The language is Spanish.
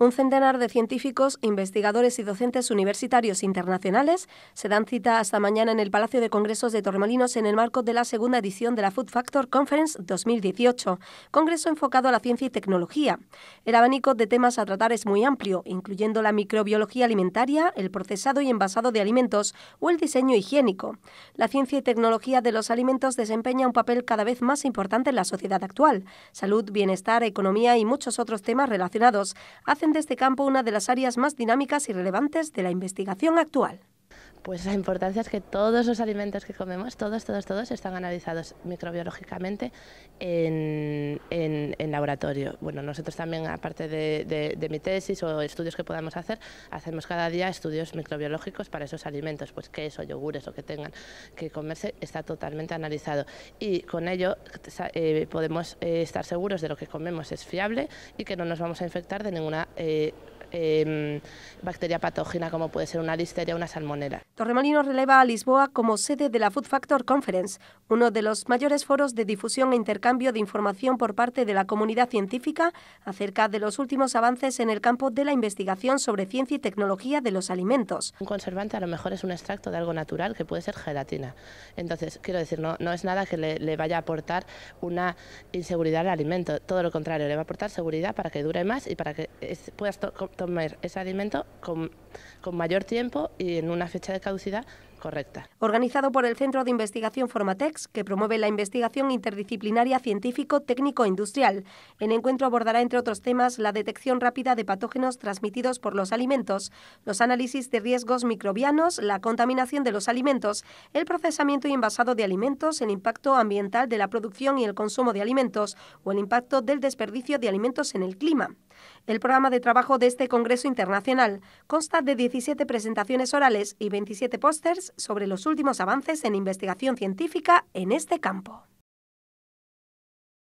un centenar de científicos, investigadores y docentes universitarios internacionales se dan cita hasta mañana en el Palacio de Congresos de Torremolinos en el marco de la segunda edición de la Food Factor Conference 2018, congreso enfocado a la ciencia y tecnología. El abanico de temas a tratar es muy amplio, incluyendo la microbiología alimentaria, el procesado y envasado de alimentos o el diseño higiénico. La ciencia y tecnología de los alimentos desempeña un papel cada vez más importante en la sociedad actual. Salud, bienestar, economía y muchos otros temas relacionados hacen de este campo una de las áreas más dinámicas y relevantes de la investigación actual. Pues la importancia es que todos los alimentos que comemos, todos, todos, todos, están analizados microbiológicamente en, en, laboratorio. Bueno, nosotros también, aparte de, de, mi tesis o estudios que podamos hacer, hacemos cada día estudios microbiológicos para esos alimentos, pues queso, yogures, o que tengan que comerse, está totalmente analizado. Y con ello eh, podemos eh, estar seguros de lo que comemos es fiable y que no nos vamos a infectar de ninguna... Eh, Em, bacteria patógena como puede ser una listeria o una salmonera. Torremolinos releva a Lisboa como sede de la Food Factor Conference, uno de los mayores foros de difusión e intercambio de información por parte de la comunidad científica acerca de los últimos avances en el campo de la investigación sobre ciencia y tecnología de los alimentos. Un conservante a lo mejor es un extracto de algo natural que puede ser gelatina. Entonces, quiero decir, no, no es nada que le, le vaya a aportar una inseguridad al alimento, todo lo contrario, le va a aportar seguridad para que dure más y para que puedas tomar ese alimento con, con mayor tiempo y en una fecha de caducidad correcta. Organizado por el Centro de Investigación Formatex, que promueve la investigación interdisciplinaria científico-técnico-industrial. El encuentro abordará, entre otros temas, la detección rápida de patógenos transmitidos por los alimentos, los análisis de riesgos microbianos, la contaminación de los alimentos, el procesamiento y envasado de alimentos, el impacto ambiental de la producción y el consumo de alimentos o el impacto del desperdicio de alimentos en el clima. El programa de trabajo de este Congreso Internacional consta de 17 presentaciones orales y 27 pósters sobre los últimos avances en investigación científica en este campo.